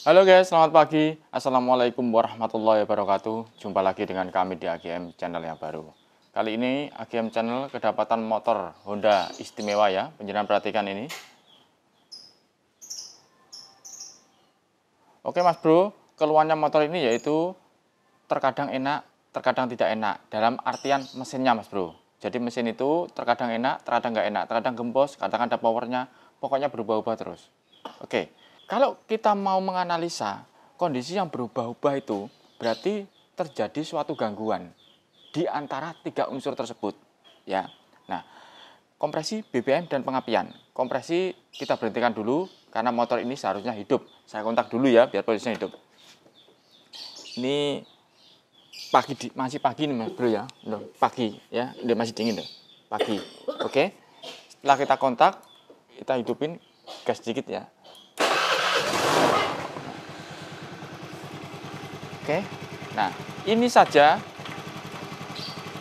Halo guys, selamat pagi. Assalamualaikum warahmatullahi wabarakatuh. Jumpa lagi dengan kami di AGM channel yang baru. Kali ini AGM channel kedapatan motor Honda istimewa ya. Penjelasan perhatikan ini. Oke mas bro, keluarnya motor ini yaitu terkadang enak, terkadang tidak enak. Dalam artian mesinnya mas bro. Jadi mesin itu terkadang enak, terkadang nggak enak, terkadang gembos, kadang ada powernya. Pokoknya berubah-ubah terus. Oke, kalau kita mau menganalisa kondisi yang berubah-ubah itu, berarti terjadi suatu gangguan di antara tiga unsur tersebut. Ya, nah kompresi BBM dan pengapian. Kompresi kita berhentikan dulu karena motor ini seharusnya hidup. Saya kontak dulu ya biar posisinya hidup. Ini pagi di, masih pagi nih bro ya no, pagi ya udah masih dingin deh pagi oke okay. setelah kita kontak kita hidupin gas sedikit ya Oke. Nah, ini saja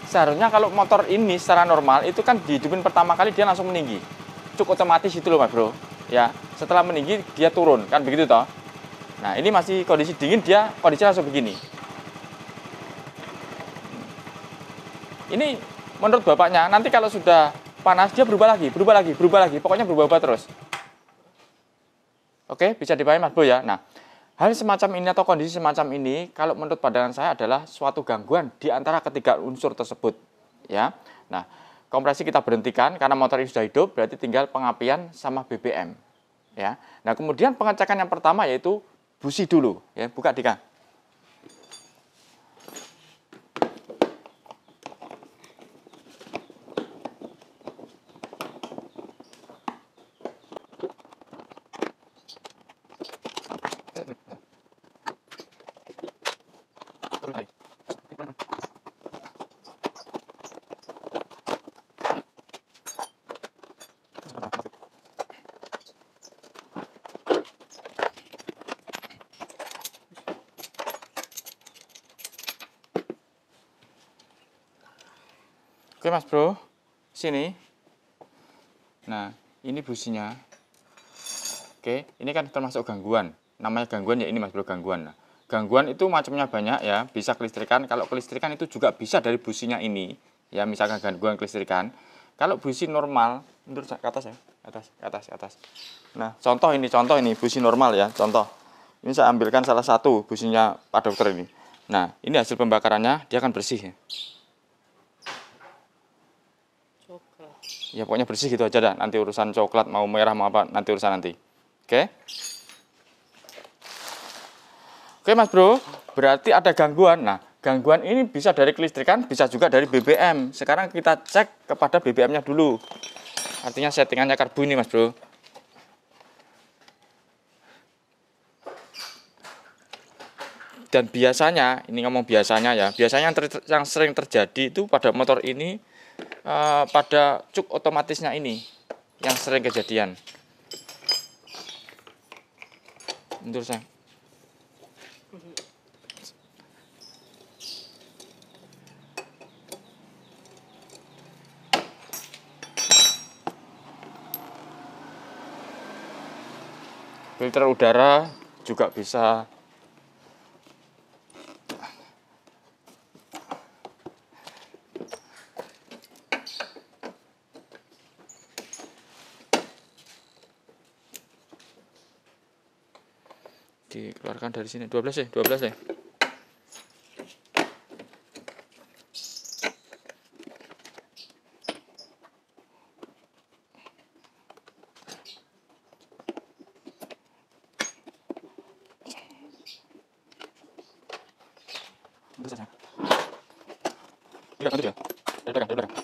seharusnya kalau motor ini secara normal itu kan dihidupin pertama kali dia langsung meninggi. Cukup otomatis itu loh, Mas Bro. Ya, setelah meninggi dia turun, kan begitu toh? Nah, ini masih kondisi dingin dia kondisi langsung begini. Ini menurut bapaknya nanti kalau sudah panas dia berubah lagi, berubah lagi, berubah lagi, pokoknya berubah-ubah terus. Oke, bisa dipahami Mas Bro ya. Nah, Hal semacam ini atau kondisi semacam ini kalau menurut pandangan saya adalah suatu gangguan di antara ketiga unsur tersebut ya. Nah, kompresi kita berhentikan karena motor ini sudah hidup berarti tinggal pengapian sama BBM ya. Nah, kemudian pengecekan yang pertama yaitu busi dulu ya, buka dikang. Oke mas bro, sini. Nah, ini businya. Oke, ini kan termasuk gangguan. Namanya gangguan ya ini mas bro, gangguan. Nah, gangguan itu macamnya banyak ya, bisa kelistrikan. Kalau kelistrikan itu juga bisa dari businya ini. Ya, misalkan gangguan kelistrikan. Kalau busi normal, menurut ke atas ya, atas, atas, atas. Nah, contoh ini, contoh ini, busi normal ya, contoh. Ini saya ambilkan salah satu businya Pak Dokter ini. Nah, ini hasil pembakarannya, dia akan bersih ya. ya pokoknya bersih gitu aja dah nanti urusan coklat mau merah mau apa nanti urusan nanti oke okay? oke okay, mas bro berarti ada gangguan nah gangguan ini bisa dari kelistrikan bisa juga dari BBM sekarang kita cek kepada BBM nya dulu artinya settingannya karbu ini mas bro dan biasanya ini ngomong biasanya ya biasanya yang, ter, yang sering terjadi itu pada motor ini Eh, pada cuk otomatisnya ini yang sering kejadian mundur saya filter udara juga bisa Kan dari sini 12 ya 12 ya Tidak, ya. Ya, tidak, ya.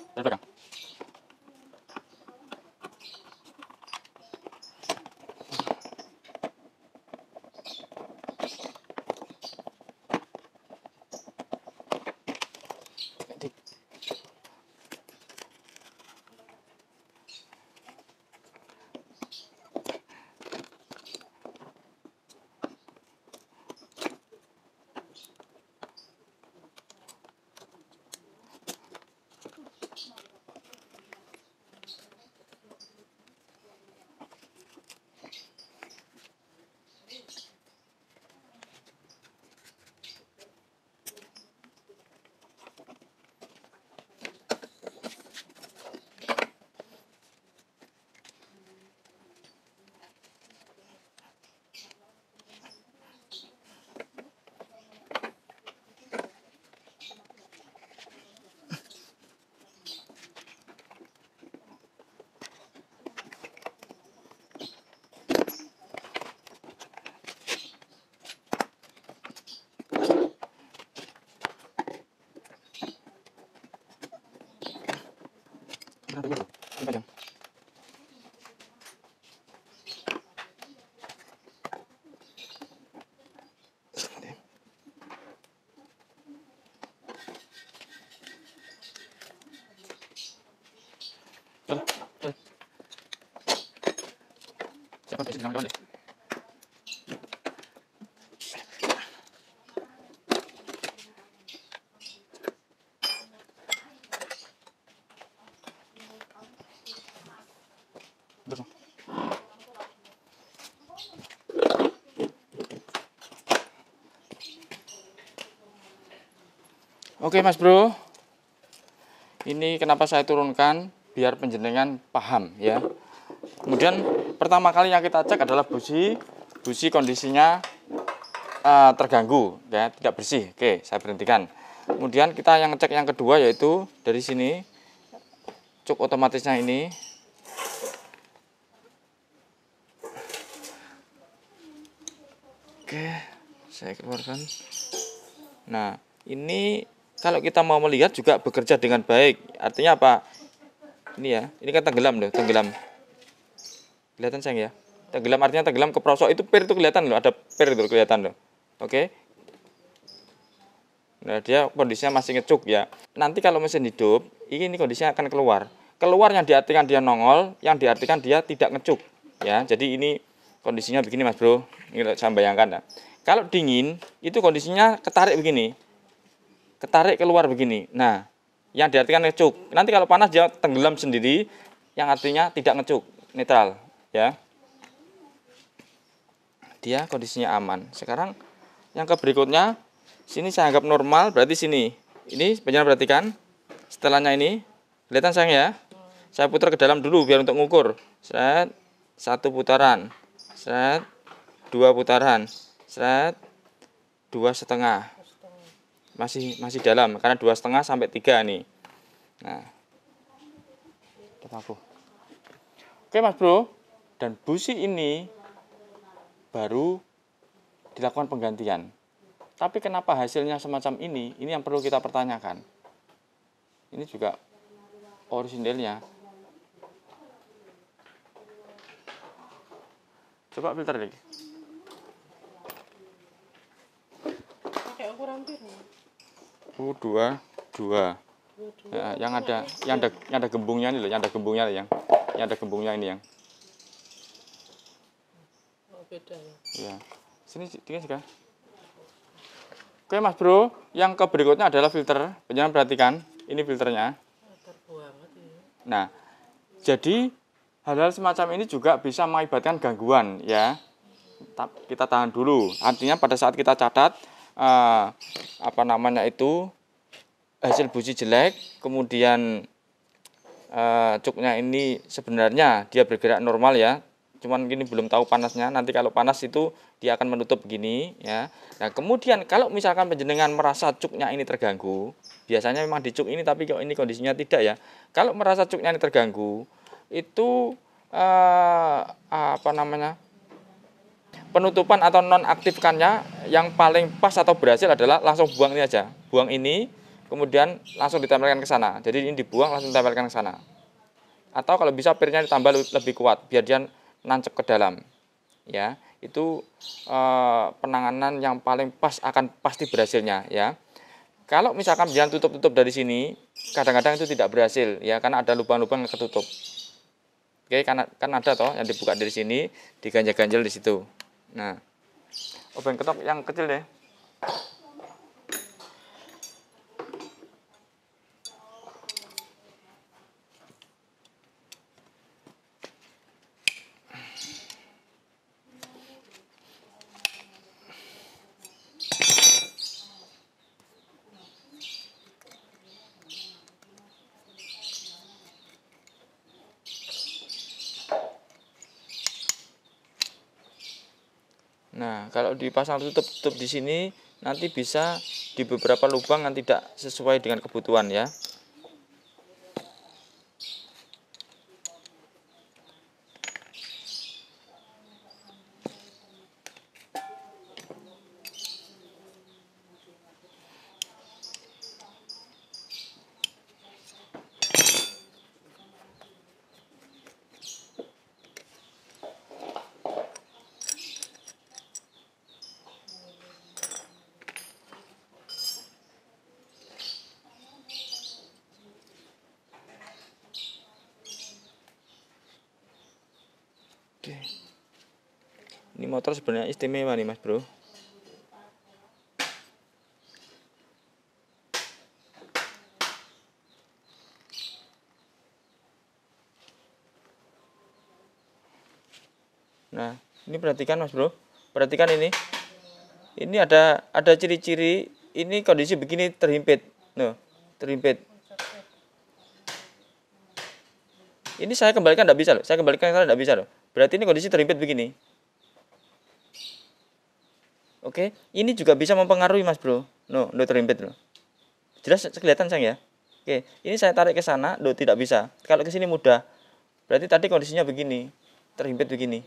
Oke Mas Bro, ini kenapa saya turunkan biar penjenengan paham ya. Kemudian pertama kali yang kita cek adalah busi busi kondisinya uh, terganggu ya tidak bersih oke saya berhentikan kemudian kita yang cek yang kedua yaitu dari sini cuk otomatisnya ini oke saya keluarkan nah ini kalau kita mau melihat juga bekerja dengan baik artinya apa ini ya ini kan tenggelam loh tenggelam Kelihatan sayang ya? Tenggelam artinya tenggelam ke prosok itu per itu kelihatan loh, ada per itu kelihatan loh. Oke. Nah, dia kondisinya masih ngecuk ya. Nanti kalau mesin hidup, ini kondisinya akan keluar. Keluar yang diartikan dia nongol, yang diartikan dia tidak ngecuk ya. Jadi ini kondisinya begini Mas Bro. Ini saya bayangkan ya. Kalau dingin, itu kondisinya ketarik begini. Ketarik keluar begini. Nah, yang diartikan ngecuk. Nanti kalau panas dia tenggelam sendiri, yang artinya tidak ngecuk, netral ya dia kondisinya aman sekarang yang ke berikutnya sini saya anggap normal berarti sini ini penjelasan perhatikan setelahnya ini kelihatan sayang ya saya putar ke dalam dulu biar untuk ngukur set satu putaran set dua putaran set dua setengah masih masih dalam karena dua setengah sampai tiga nih nah aku oke mas bro dan busi ini baru dilakukan penggantian. Tapi kenapa hasilnya semacam ini? Ini yang perlu kita pertanyakan. Ini juga orisinilnya. Coba filter lagi. Pakai ukuran u dua, dua. Ya, yang ada yang ada yang ada gembungnya ini loh, yang ada gembungnya yang yang ada gembungnya ini yang beda ya. Iya. Sini tinggal sih Oke Mas Bro, yang ke berikutnya adalah filter. Penyelam perhatikan, ini filternya. Nah, jadi hal-hal semacam ini juga bisa mengakibatkan gangguan ya. Kita tahan dulu. Artinya pada saat kita catat eh, apa namanya itu hasil busi jelek, kemudian eh, cuknya ini sebenarnya dia bergerak normal ya, cuman gini belum tahu panasnya nanti kalau panas itu dia akan menutup gini ya nah kemudian kalau misalkan penjenengan merasa cuknya ini terganggu biasanya memang dicuk ini tapi kalau ini kondisinya tidak ya kalau merasa cuknya ini terganggu itu eh, apa namanya penutupan atau nonaktifkannya yang paling pas atau berhasil adalah langsung buang ini aja buang ini kemudian langsung ditempelkan ke sana jadi ini dibuang langsung ditempelkan ke sana atau kalau bisa pirnya ditambah lebih kuat biar dia nancep ke dalam ya itu e, penanganan yang paling pas akan pasti berhasilnya ya kalau misalkan jalan tutup-tutup dari sini kadang-kadang itu tidak berhasil ya karena ada lubang-lubang yang ketutup oke karena kan ada toh yang dibuka dari sini diganjel-ganjel di situ nah obeng ketok yang kecil deh dipasang tutup-tutup di sini nanti bisa di beberapa lubang yang tidak sesuai dengan kebutuhan ya motor sebenarnya istimewa nih mas bro nah ini perhatikan mas bro perhatikan ini ini ada ada ciri-ciri ini kondisi begini terhimpit no terhimpit ini saya kembalikan tidak bisa loh saya kembalikan saya tidak bisa loh berarti ini kondisi terhimpit begini Oke, ini juga bisa mempengaruhi Mas Bro. No, no terhimpit loh. Jelas kelihatan Sang ya. Oke, ini saya tarik ke sana, do tidak bisa. Kalau ke sini mudah. Berarti tadi kondisinya begini, terhimpit begini.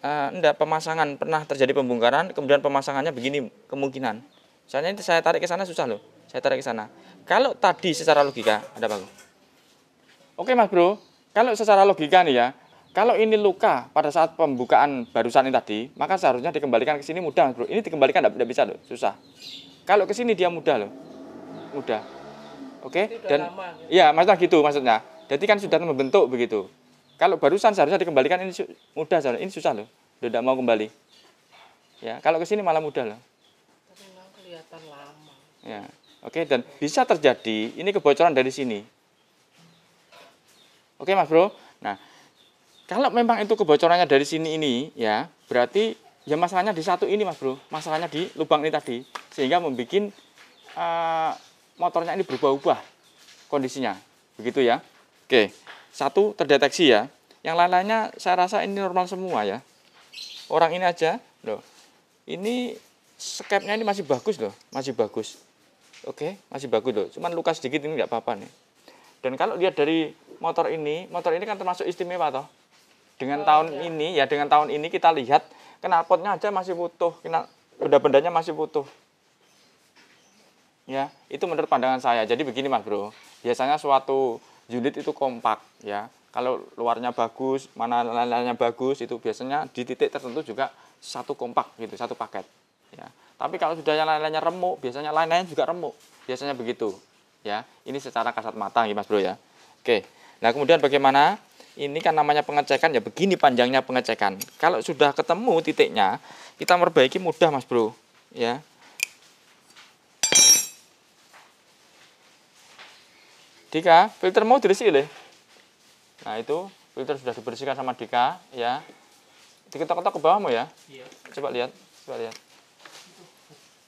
Uh, enggak, pemasangan pernah terjadi pembongkaran, kemudian pemasangannya begini kemungkinan. Soalnya ini saya tarik ke sana susah loh. Saya tarik ke sana. Kalau tadi secara logika ada bagus. Oke Mas Bro, kalau secara logika nih ya, kalau ini luka pada saat pembukaan barusan ini tadi, maka seharusnya dikembalikan ke sini mudah, Bro. Ini dikembalikan tidak bisa loh, susah. Kalau ke sini dia mudah loh. Mudah. Oke, okay? dan lama, ya. ya maksudnya gitu maksudnya. Jadi kan sudah membentuk begitu. Kalau barusan seharusnya dikembalikan ini mudah, seharusnya. ini susah loh. Tidak mau kembali. Ya, kalau ke sini malah mudah loh. Tapi memang kelihatan lama. Ya. Oke, okay? dan bisa terjadi ini kebocoran dari sini. Oke, okay, Mas Bro. Nah, kalau memang itu kebocorannya dari sini ini, ya berarti ya masalahnya di satu ini, mas bro. Masalahnya di lubang ini tadi, sehingga membuat uh, motornya ini berubah-ubah kondisinya, begitu ya. Oke, satu terdeteksi ya. Yang lain-lainnya saya rasa ini normal semua ya. Orang ini aja, loh. Ini skepnya ini masih bagus loh, masih bagus. Oke, masih bagus loh. Cuman luka sedikit ini nggak apa-apa nih. Dan kalau lihat dari motor ini, motor ini kan termasuk istimewa toh dengan oh, tahun iya. ini ya dengan tahun ini kita lihat knalpotnya aja masih butuh kenal benda-bendanya masih butuh ya itu menurut pandangan saya jadi begini mas bro biasanya suatu unit itu kompak ya kalau luarnya bagus mana lainnya bagus itu biasanya di titik tertentu juga satu kompak gitu satu paket ya tapi kalau sudah yang lain-lainnya remuk biasanya lain-lain juga remuk biasanya begitu ya ini secara kasat mata nih mas bro ya oke nah kemudian bagaimana ini kan namanya pengecekan ya begini panjangnya pengecekan kalau sudah ketemu titiknya kita memperbaiki mudah mas bro ya Dika filter mau diisi deh nah itu filter sudah dibersihkan sama Dika ya diketok-ketok ke bawahmu ya iya. coba lihat coba lihat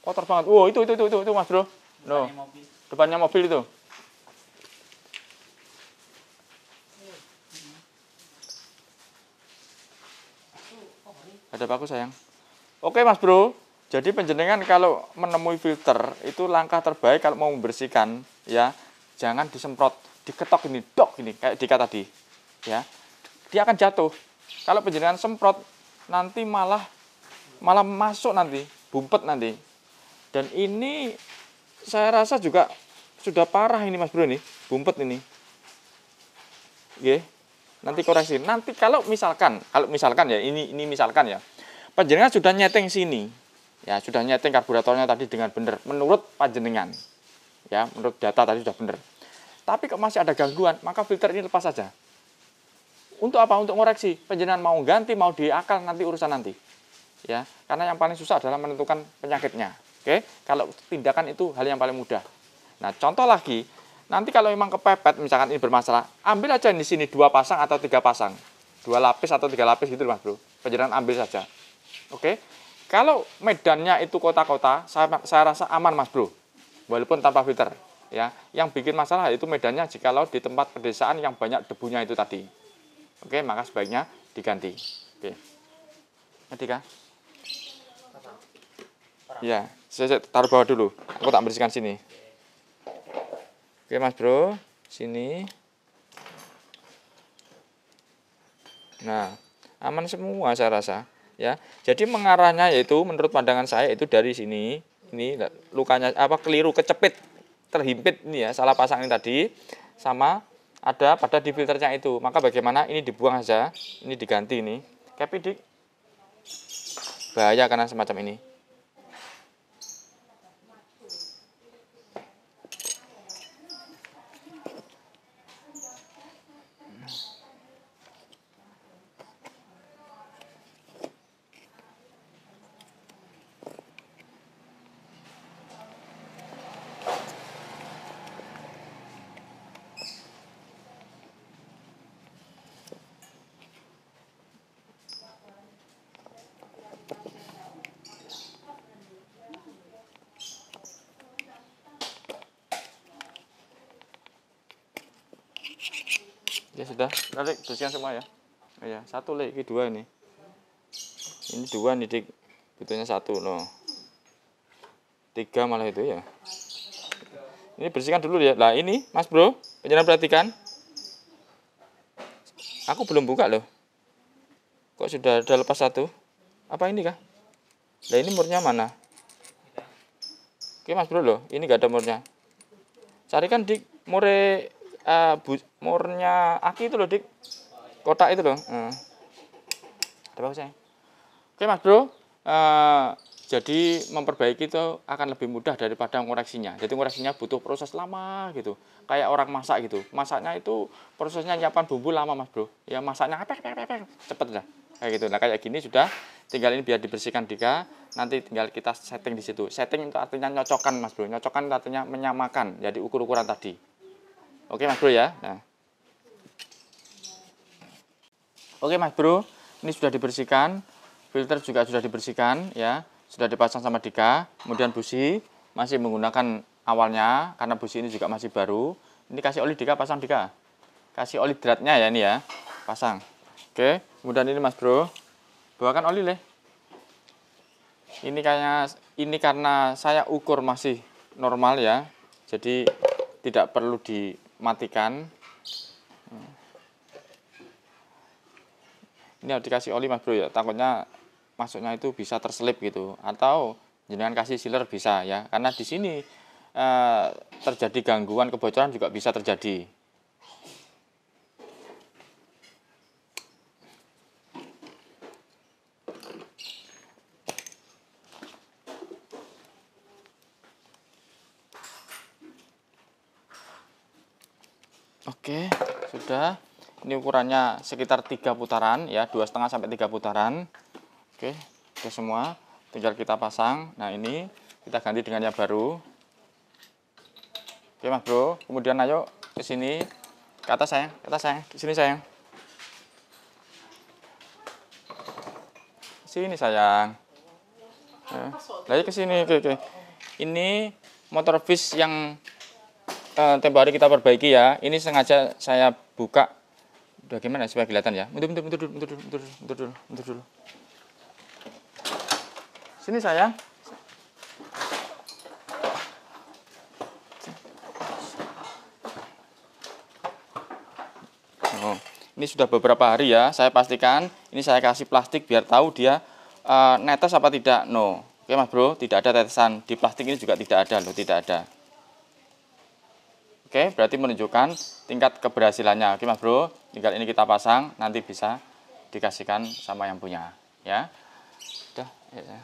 kotor banget wow itu itu itu, itu mas bro no depannya mobil itu Ada apa sayang? Oke mas bro, jadi penjenengan kalau menemui filter itu langkah terbaik kalau mau membersihkan ya jangan disemprot, diketok ini dok ini kayak Dika tadi ya dia akan jatuh. Kalau penjenengan semprot nanti malah malah masuk nanti bumpet nanti dan ini saya rasa juga sudah parah ini mas bro ini bumpet ini, oke? nanti koreksi nanti kalau misalkan kalau misalkan ya ini ini misalkan ya panjenengan sudah nyeteng sini ya sudah nyeteng karburatornya tadi dengan benar menurut panjenengan ya menurut data tadi sudah benar tapi kok masih ada gangguan maka filter ini lepas saja untuk apa untuk ngoreksi panjenengan mau ganti mau diakal nanti urusan nanti ya karena yang paling susah adalah menentukan penyakitnya oke kalau tindakan itu hal yang paling mudah nah contoh lagi Nanti kalau memang kepepet, misalkan ini bermasalah, ambil aja di sini dua pasang atau tiga pasang. Dua lapis atau tiga lapis gitu mas bro. Penjaran ambil saja. Oke. Kalau medannya itu kota-kota, saya, saya rasa aman mas bro. Walaupun tanpa filter. ya. Yang bikin masalah itu medannya jikalau di tempat pedesaan yang banyak debunya itu tadi. Oke, maka sebaiknya diganti. Oke. Nanti kah? Ya, saya, saya taruh bawah dulu. Aku tak bersihkan sini. Oke mas bro, sini. Nah, aman semua saya rasa. Ya, jadi mengarahnya yaitu menurut pandangan saya itu dari sini, ini lukanya apa keliru kecepit terhimpit ini ya salah pasang ini tadi sama ada pada di filternya itu. Maka bagaimana ini dibuang saja, ini diganti ini. Kepidik bahaya karena semacam ini. ya sudah balik bersihkan semua ya oh, satu lagi dua ini ini dua nih dik butuhnya satu no tiga malah itu ya ini bersihkan dulu ya lah ini mas bro jangan perhatikan aku belum buka loh kok sudah ada lepas satu apa ini kah lah ini murnya mana oke mas bro loh ini gak ada murnya carikan dik mure uh, murnya aki itu loh dik kotak itu loh uh. ada bagusnya oke mas bro uh, jadi memperbaiki itu akan lebih mudah daripada koreksinya. jadi koreksinya butuh proses lama gitu kayak orang masak gitu masaknya itu prosesnya nyiapan bumbu lama mas bro ya masaknya apa cepet lah kayak gitu nah kayak gini sudah tinggal ini biar dibersihkan dika nanti tinggal kita setting di situ setting itu artinya nyocokkan mas bro nyocokkan artinya menyamakan jadi ukur ukuran tadi Oke Mas Bro ya. Nah. Oke Mas Bro, ini sudah dibersihkan, filter juga sudah dibersihkan ya, sudah dipasang sama Dika. Kemudian busi masih menggunakan awalnya karena busi ini juga masih baru. Ini kasih oli Dika, pasang Dika. Kasih oli dratnya ya ini ya, pasang. Oke, kemudian ini Mas Bro, bawakan oli leh. Ini kayaknya ini karena saya ukur masih normal ya, jadi tidak perlu di matikan hmm. ini harus dikasih oli mas bro ya takutnya masuknya itu bisa terselip gitu atau jangan kasih sealer bisa ya karena di sini eh, terjadi gangguan kebocoran juga bisa terjadi ini ukurannya sekitar tiga putaran ya dua setengah sampai tiga putaran oke itu semua tinggal kita pasang nah ini kita ganti dengan yang baru oke mas bro kemudian ayo ke sini ke atas sayang ke atas sayang ke sini sayang sini sayang ya. lagi iya ke sini oke, oke. ini motor fish yang eh, tempo hari kita perbaiki ya ini sengaja saya buka udah gimana supaya kelihatan ya mundur mundur mundur mundur mundur mundur mundur dulu, mundur dulu. sini sayang oh ini sudah beberapa hari ya saya pastikan ini saya kasih plastik biar tahu dia uh, netes apa tidak no oke mas bro tidak ada tetesan di plastik ini juga tidak ada loh tidak ada oke berarti menunjukkan tingkat keberhasilannya oke mas bro tinggal ini kita pasang nanti bisa dikasihkan sama yang punya ya udah ya. ya.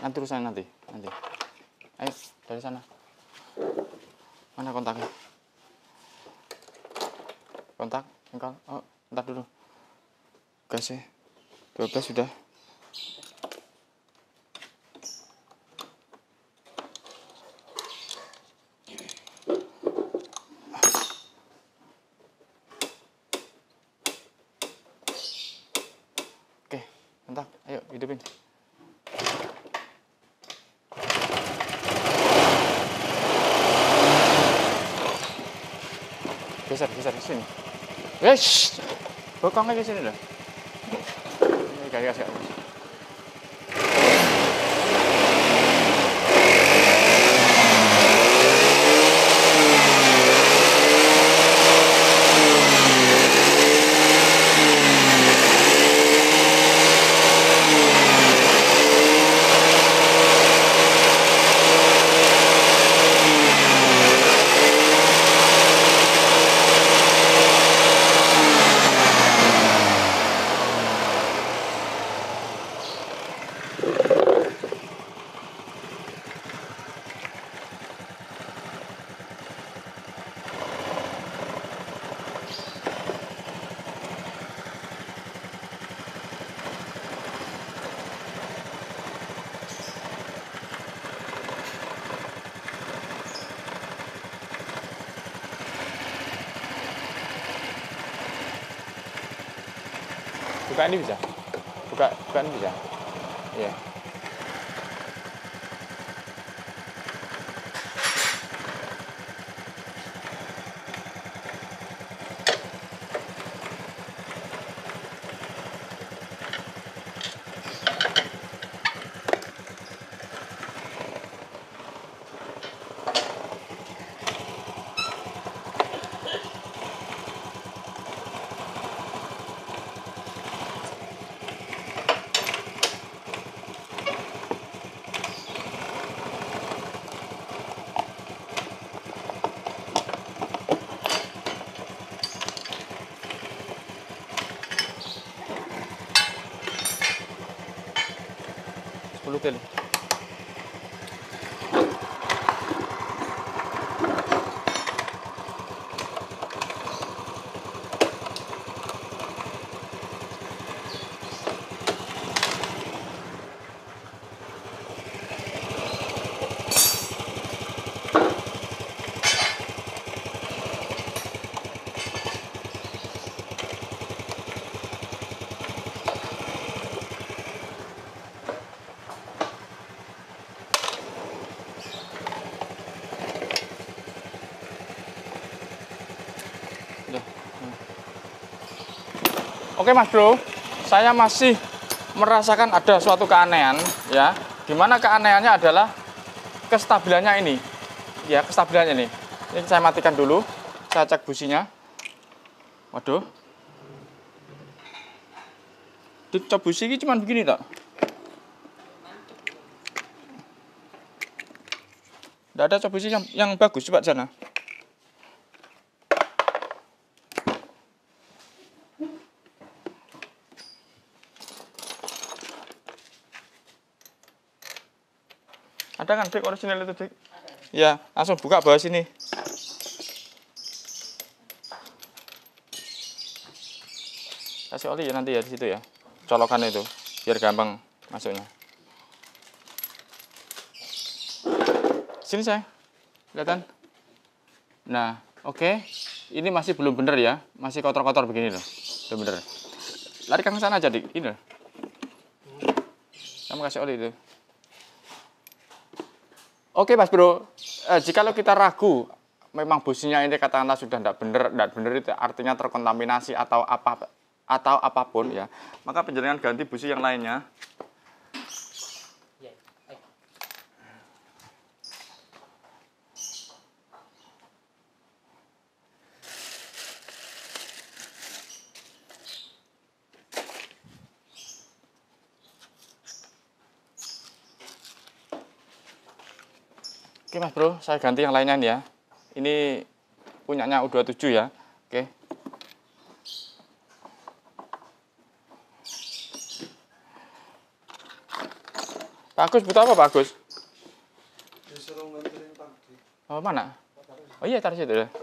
Nanti urusannya nanti, nanti. Ayo, dari sana. Mana kontaknya? Kontak, engkau. Oh, ntar dulu. Gas ya. 12 sudah. Eh, bokongnya ke sini loh. Ini kasih kasih. Oke Mas Bro, saya masih merasakan ada suatu keanehan ya. Dimana keanehannya adalah kestabilannya ini. Ya, kestabilannya ini. Ini saya matikan dulu. Saya cek businya. Waduh. Dicop busi ini cuma begini tak? Tidak ada cop busi yang, yang bagus coba sana. ada kan dik original itu dik ya langsung buka bawah sini kasih oli ya nanti ya di situ ya colokan itu biar gampang masuknya sini saya kelihatan nah oke okay. ini masih belum bener ya masih kotor-kotor begini loh belum bener lari ke sana jadi ini loh kamu kasih oli itu Oke Mas Bro, eh, lo kita ragu memang businya ini katakanlah sudah tidak benar, tidak benar itu artinya terkontaminasi atau apa atau apapun ya, maka penjaringan ganti busi yang lainnya bro saya ganti yang lainnya nih ya ini punyanya U27 ya oke Bagus, Agus butuh apa Pak Oh mana? Oh iya taruh situ deh. Ya.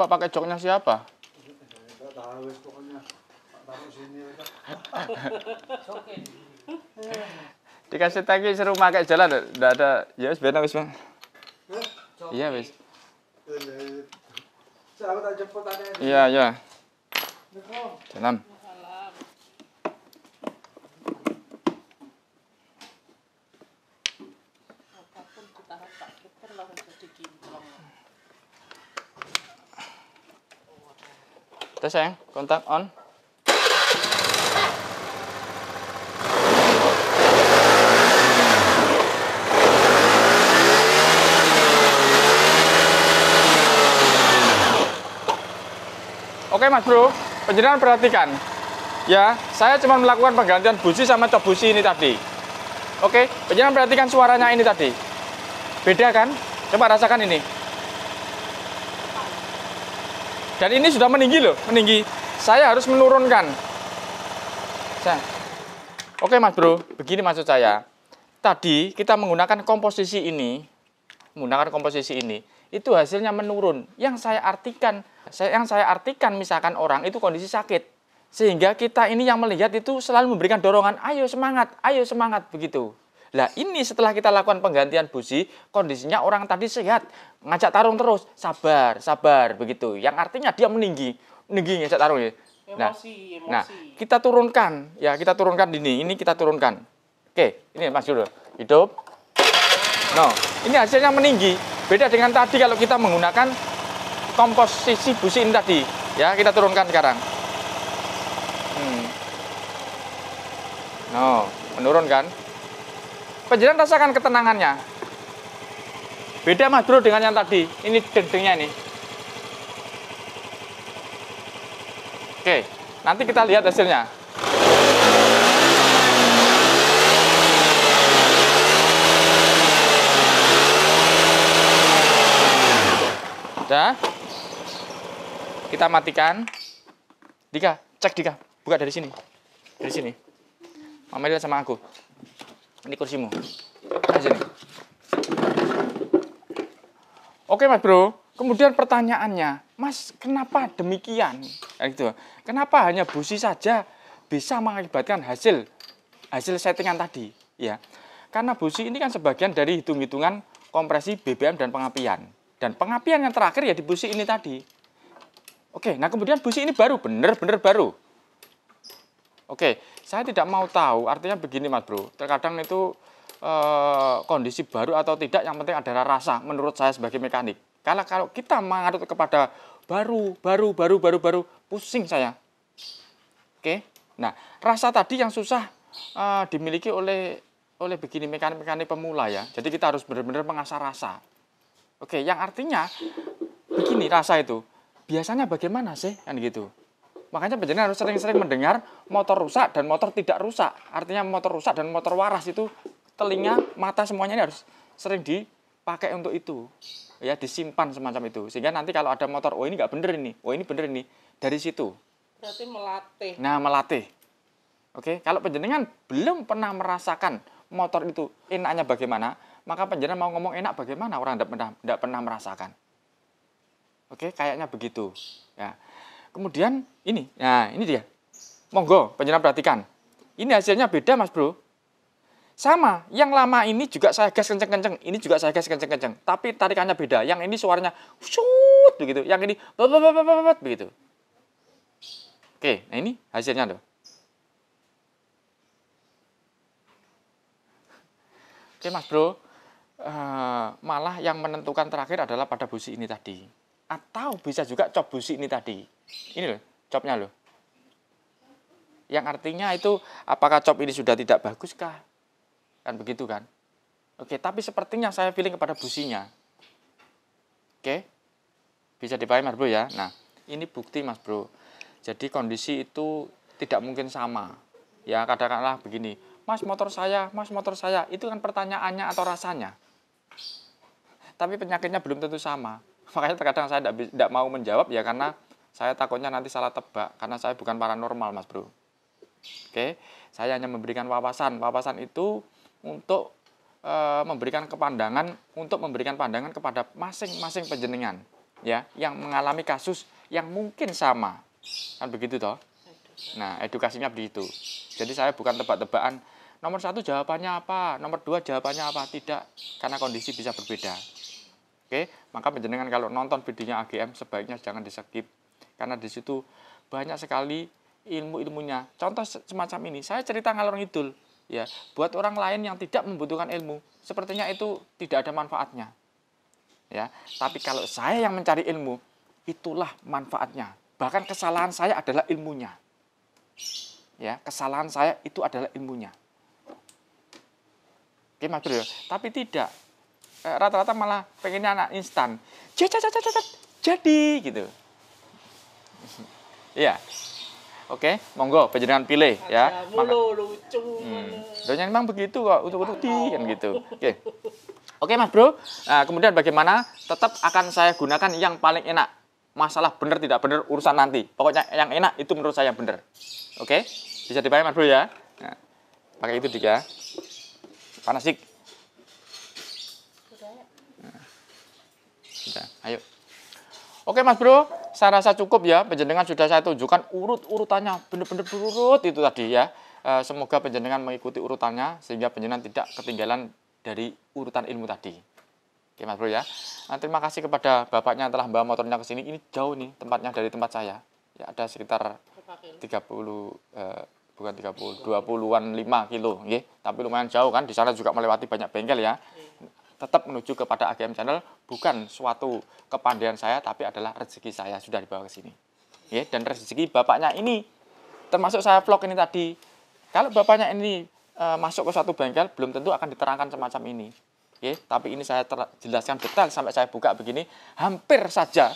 Bapak pakai joknya siapa? Dikasih tagi seru pakai jalan, udah ada. Ya wis benar wis, Iya wis. Iya, iya. Salam. Iya, iya. Udah sayang, kontak on. Oke Mas Bro, penjelasan perhatikan. Ya, saya cuma melakukan penggantian busi sama cop busi ini tadi. Oke, penjelasan perhatikan suaranya ini tadi. Beda kan? Coba rasakan ini. Dan ini sudah meninggi loh, meninggi. Saya harus menurunkan. Saya. Oke mas bro, begini maksud saya. Tadi kita menggunakan komposisi ini, menggunakan komposisi ini, itu hasilnya menurun. Yang saya artikan, saya, yang saya artikan misalkan orang itu kondisi sakit. Sehingga kita ini yang melihat itu selalu memberikan dorongan, ayo semangat, ayo semangat, begitu. Lah ini setelah kita lakukan penggantian busi, kondisinya orang tadi sehat, ngajak tarung terus, sabar, sabar begitu. Yang artinya dia meninggi, meninggi ngajak tarung ya. Nah, emosi, nah, kita turunkan, ya kita turunkan ini, ini kita turunkan. Oke, ini Mas Yudo, hidup. No, ini hasilnya meninggi. Beda dengan tadi kalau kita menggunakan komposisi busi ini tadi, ya kita turunkan sekarang. Hmm. No, menurunkan Penjiran rasakan ketenangannya. Beda Mas Bro dengan yang tadi. Ini dendengnya ini. Oke, nanti kita lihat hasilnya. Sudah. Kita matikan. Dika, cek Dika. Buka dari sini. Dari sini. Mama lihat sama aku. Ini kursimu. Aja nih. Oke Mas Bro, kemudian pertanyaannya, Mas kenapa demikian? Ya, gitu. Kenapa hanya busi saja bisa mengakibatkan hasil hasil settingan tadi? Ya, karena busi ini kan sebagian dari hitung-hitungan kompresi BBM dan pengapian. Dan pengapian yang terakhir ya di busi ini tadi. Oke, nah kemudian busi ini baru, bener-bener baru. Oke, saya tidak mau tahu. Artinya begini, Mas Bro. Terkadang itu e, kondisi baru atau tidak, yang penting adalah rasa. Menurut saya sebagai mekanik. Karena kalau kita mengarut kepada baru, baru, baru, baru, baru, pusing saya. Oke. Nah, rasa tadi yang susah e, dimiliki oleh oleh begini mekanik-mekanik pemula ya. Jadi kita harus benar-benar mengasah rasa. Oke, yang artinya begini rasa itu. Biasanya bagaimana sih kan gitu? Makanya penjenengan harus sering-sering mendengar motor rusak dan motor tidak rusak. Artinya motor rusak dan motor waras itu telinga, mata semuanya ini harus sering dipakai untuk itu. Ya, disimpan semacam itu. Sehingga nanti kalau ada motor, oh ini nggak bener ini, oh ini bener ini. Dari situ. Berarti melatih. Nah, melatih. Oke, kalau penjenengan belum pernah merasakan motor itu enaknya bagaimana, maka penjenengan mau ngomong enak bagaimana orang tidak pernah, pernah merasakan. Oke, kayaknya begitu. Ya. Kemudian ini, nah ini dia. Monggo, penjelas perhatikan. Ini hasilnya beda mas bro. Sama, yang lama ini juga saya gas kenceng-kenceng, ini juga saya gas kenceng-kenceng. Tapi tarikannya beda, yang ini suaranya shoot begitu, yang ini begitu. Oke, nah ini hasilnya tuh. Oke mas bro, uh, malah yang menentukan terakhir adalah pada busi ini tadi atau bisa juga cop busi ini tadi. Ini loh, copnya loh. Yang artinya itu apakah cop ini sudah tidak bagus kah Kan begitu kan? Oke, tapi sepertinya saya feeling kepada businya. Oke. Bisa dipakai Mas Bro ya. Nah, ini bukti Mas Bro. Jadi kondisi itu tidak mungkin sama. Ya, katakanlah begini, Mas motor saya, Mas motor saya, itu kan pertanyaannya atau rasanya. Tapi penyakitnya belum tentu sama makanya terkadang saya tidak mau menjawab ya karena saya takutnya nanti salah tebak karena saya bukan paranormal mas bro oke saya hanya memberikan wawasan wawasan itu untuk e, memberikan kepandangan untuk memberikan pandangan kepada masing-masing penjenengan ya yang mengalami kasus yang mungkin sama kan begitu toh nah edukasinya begitu jadi saya bukan tebak-tebakan nomor satu jawabannya apa nomor dua jawabannya apa tidak karena kondisi bisa berbeda Oke, maka penjenengan kalau nonton videonya AGM sebaiknya jangan di skip karena di situ banyak sekali ilmu-ilmunya. Contoh semacam ini, saya cerita ngalor ngidul ya, buat orang lain yang tidak membutuhkan ilmu, sepertinya itu tidak ada manfaatnya. Ya, tapi kalau saya yang mencari ilmu, itulah manfaatnya. Bahkan kesalahan saya adalah ilmunya. Ya, kesalahan saya itu adalah ilmunya. Oke, Mas Bro. Tapi tidak, Eh, rata-rata malah pengennya anak instan. jadi gitu. Iya. Oke, okay, monggo penjenengan pilih Ada ya. Mulu lucu. Hmm. Dan memang begitu kok untuk untuk di kan gitu. Oke. Okay. Oke okay, Mas Bro, nah, kemudian bagaimana? Tetap akan saya gunakan yang paling enak. Masalah benar tidak benar urusan nanti. Pokoknya yang enak itu menurut saya benar. Oke, okay? bisa dipakai Mas Bro ya. Nah, pakai itu juga. Panasik. Sudah, ayo. Oke Mas Bro, saya rasa cukup ya. penjendengan sudah saya tunjukkan urut-urutannya, benar bener berurut itu tadi ya. E, semoga penjendengan mengikuti urutannya sehingga penjendengan tidak ketinggalan dari urutan ilmu tadi. Oke Mas Bro ya. Nah, terima kasih kepada bapaknya yang telah bawa motornya ke sini. Ini jauh nih tempatnya dari tempat saya. Ya ada sekitar 30 e, eh, bukan 30, 20-an 5 kilo, nggih. Tapi lumayan jauh kan di sana juga melewati banyak bengkel ya tetap menuju kepada AGM Channel bukan suatu kepandaian saya tapi adalah rezeki saya sudah dibawa ke sini. Ya, dan rezeki bapaknya ini termasuk saya vlog ini tadi. Kalau bapaknya ini e, masuk ke suatu bengkel belum tentu akan diterangkan semacam ini. Ya, tapi ini saya jelaskan detail sampai saya buka begini hampir saja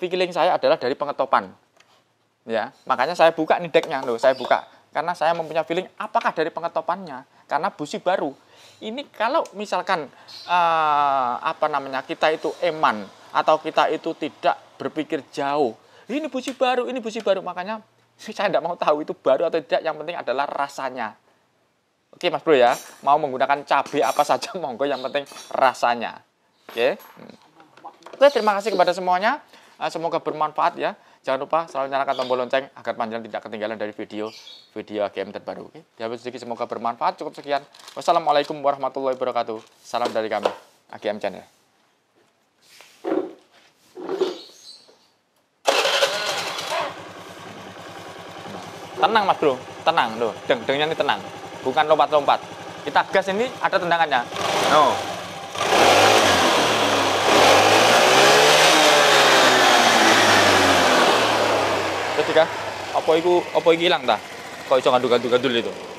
feeling saya adalah dari pengetopan. Ya, makanya saya buka nih decknya loh, saya buka karena saya mempunyai feeling apakah dari pengetopannya karena busi baru ini kalau misalkan uh, apa namanya kita itu eman atau kita itu tidak berpikir jauh ini busi baru ini busi baru makanya saya tidak mau tahu itu baru atau tidak yang penting adalah rasanya oke mas bro ya mau menggunakan cabai apa saja monggo yang penting rasanya oke hmm. oke terima kasih kepada semuanya eh, semoga bermanfaat ya Jangan lupa selalu nyalakan tombol lonceng agar panjang tidak ketinggalan dari video-video game terbaru. Oke, okay? sedikit semoga bermanfaat. Cukup sekian. Wassalamualaikum warahmatullahi wabarakatuh. Salam dari kami, AGM Channel. tenang mas bro tenang loh deng dengnya ini tenang bukan lompat-lompat kita gas ini ada tendangannya no sudah apa itu hilang dah kok iso ngadu ngadu dulu itu